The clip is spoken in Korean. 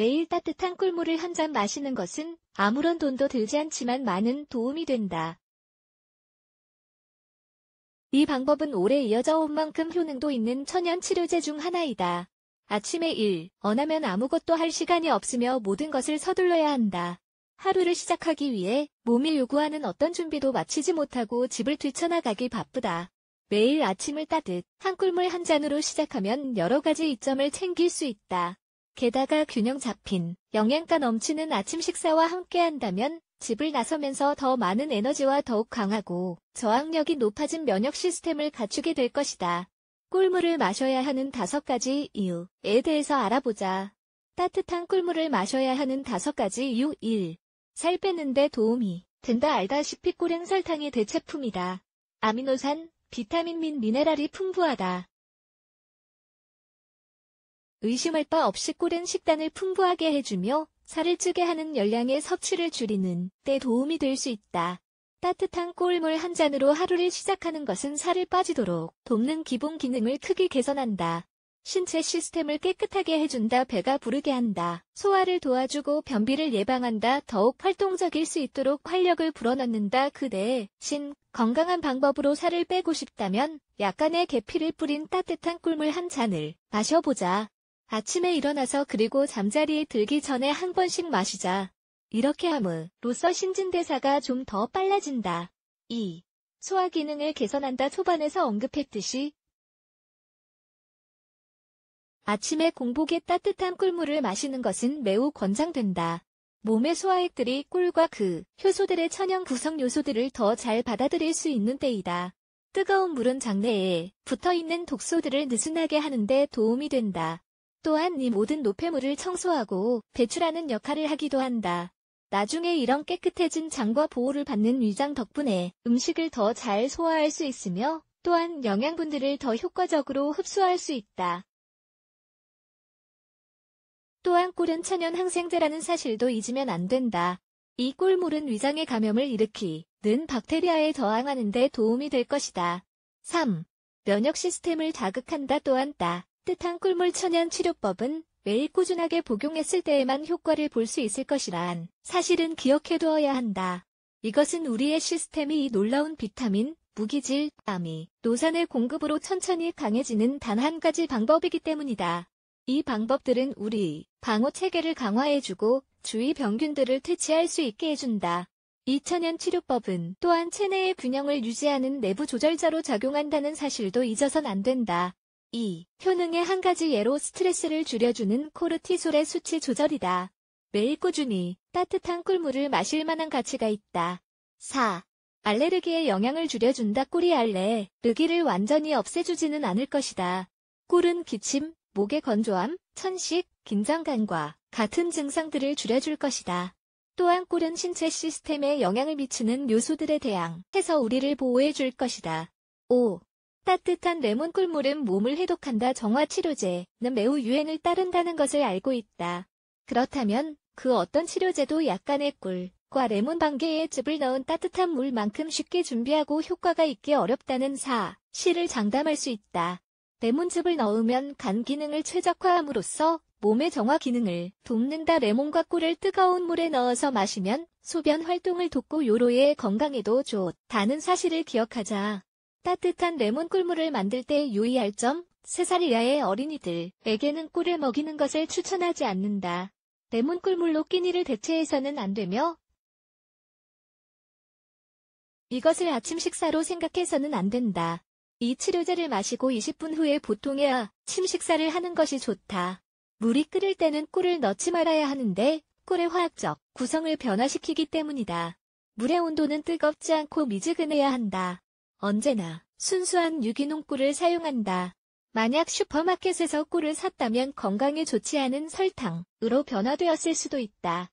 매일 따뜻한 꿀물을 한 잔 마시는 것은 아무런 돈도 들지 않지만 많은 도움이 된다. 이 방법은 오래 이어져 온 만큼 효능도 있는 천연 치료제 중 하나이다. 아침에 일, 언하면 아무것도 할 시간이 없으며 모든 것을 서둘러야 한다. 하루를 시작하기 위해 몸이 요구하는 어떤 준비도 마치지 못하고 집을 뛰쳐나가기 바쁘다. 매일 아침을 따뜻 한 꿀물 한 잔으로 시작하면 여러 가지 이점을 챙길 수 있다. 게다가 균형 잡힌 영양가 넘치는 아침 식사와 함께 한다면 집을 나서면서 더 많은 에너지와 더욱 강하고 저항력이 높아진 면역 시스템을 갖추게 될 것이다. 꿀물을 마셔야 하는 다섯 가지 이유에 대해서 알아보자. 따뜻한 꿀물을 마셔야 하는 다섯 가지 이유 1. 살 빼는데 도움이 된다 알다시피 꿀은 설탕의 대체품이다. 아미노산, 비타민 및 미네랄이 풍부하다. 의심할 바 없이 꿀은 식단을 풍부하게 해주며 살을 찌게 하는 열량의 섭취를 줄이는 때 도움이 될 수 있다. 따뜻한 꿀물 한 잔으로 하루를 시작하는 것은 살을 빠지도록 돕는 기본 기능을 크게 개선한다. 신체 시스템을 깨끗하게 해준다 배가 부르게 한다 소화를 도와주고 변비를 예방한다 더욱 활동적일 수 있도록 활력을 불어넣는다 그 대신 건강한 방법으로 살을 빼고 싶다면 약간의 계피를 뿌린 따뜻한 꿀물 한 잔을 마셔보자 아침에 일어나서 그리고 잠자리에 들기 전에 한 번씩 마시자. 이렇게 함으로써 신진대사가 좀 더 빨라진다. 2. 소화 기능을 개선한다 초반에서 언급했듯이 아침에 공복에 따뜻한 꿀물을 마시는 것은 매우 권장된다. 몸의 소화액들이 꿀과 그 효소들의 천연 구성 요소들을 더 잘 받아들일 수 있는 때이다. 뜨거운 물은 장내에 붙어있는 독소들을 느슨하게 하는데 도움이 된다. 또한 이 모든 노폐물을 청소하고 배출하는 역할을 하기도 한다. 나중에 이런 깨끗해진 장과 보호를 받는 위장 덕분에 음식을 더 잘 소화할 수 있으며 또한 영양분들을 더 효과적으로 흡수할 수 있다. 또한 꿀은 천연 항생제라는 사실도 잊으면 안 된다. 이 꿀물은 위장의 감염을 일으키는 박테리아에 저항하는 데 도움이 될 것이다. 3. 면역 시스템을 자극한다 또한 다. 따뜻한 꿀물 천연 치료법은 매일 꾸준하게 복용했을 때에만 효과를 볼 수 있을 것이란 사실은 기억해두어야 한다. 이것은 우리의 시스템이 이 놀라운 비타민, 무기질, 아이 노산의 공급으로 천천히 강해지는 단 한 가지 방법이기 때문이다. 이 방법들은 우리 방어 체계를 강화해주고 주위 병균들을 퇴치할 수 있게 해준다. 이천연 치료법은 또한 체내의 균형을 유지하는 내부 조절자로 작용한다는 사실도 잊어선 안 된다. 2. 효능의 한 가지 예로 스트레스를 줄여주는 코르티솔의 수치 조절이다. 매일 꾸준히 따뜻한 꿀물을 마실 만한 가치가 있다. 4. 알레르기에 영향을 줄여준다 꿀이 알레르기를 완전히 없애주지는 않을 것이다. 꿀은 기침, 목의 건조함, 천식, 긴장감과 같은 증상들을 줄여줄 것이다. 또한 꿀은 신체 시스템에 영향을 미치는 요소들에 대항해서 우리를 보호해 줄 것이다. 5. 따뜻한 레몬 꿀물은 몸을 해독한다 정화치료제는 매우 유행을 따른다는 것을 알고 있다. 그렇다면 그 어떤 치료제도 약간의 꿀과 레몬 반개의 즙을 넣은 따뜻한 물만큼 쉽게 준비하고 효과가 있기 어렵다는 사실을 장담할 수 있다. 레몬즙을 넣으면 간 기능을 최적화함으로써 몸의 정화 기능을 돕는다 레몬과 꿀을 뜨거운 물에 넣어서 마시면 소변 활동을 돕고 요로의 건강에도 좋다는 사실을 기억하자. 따뜻한 레몬 꿀물을 만들 때 유의할 점 3살 이하의 어린이들에게는 꿀을 먹이는 것을 추천하지 않는다. 레몬 꿀물로 끼니를 대체해서는 안 되며 이것을 아침 식사로 생각해서는 안 된다. 이 치료제를 마시고 20분 후에 보통해야침 아, 식사를 하는 것이 좋다. 물이 끓을 때는 꿀을 넣지 말아야 하는데 꿀의 화학적 구성을 변화시키기 때문이다. 물의 온도는 뜨겁지 않고 미지근해야 한다. 언제나 순수한 유기농 꿀을 사용한다. 만약 슈퍼마켓에서 꿀을 샀다면 건강에 좋지 않은 설탕으로 변화되었을 수도 있다.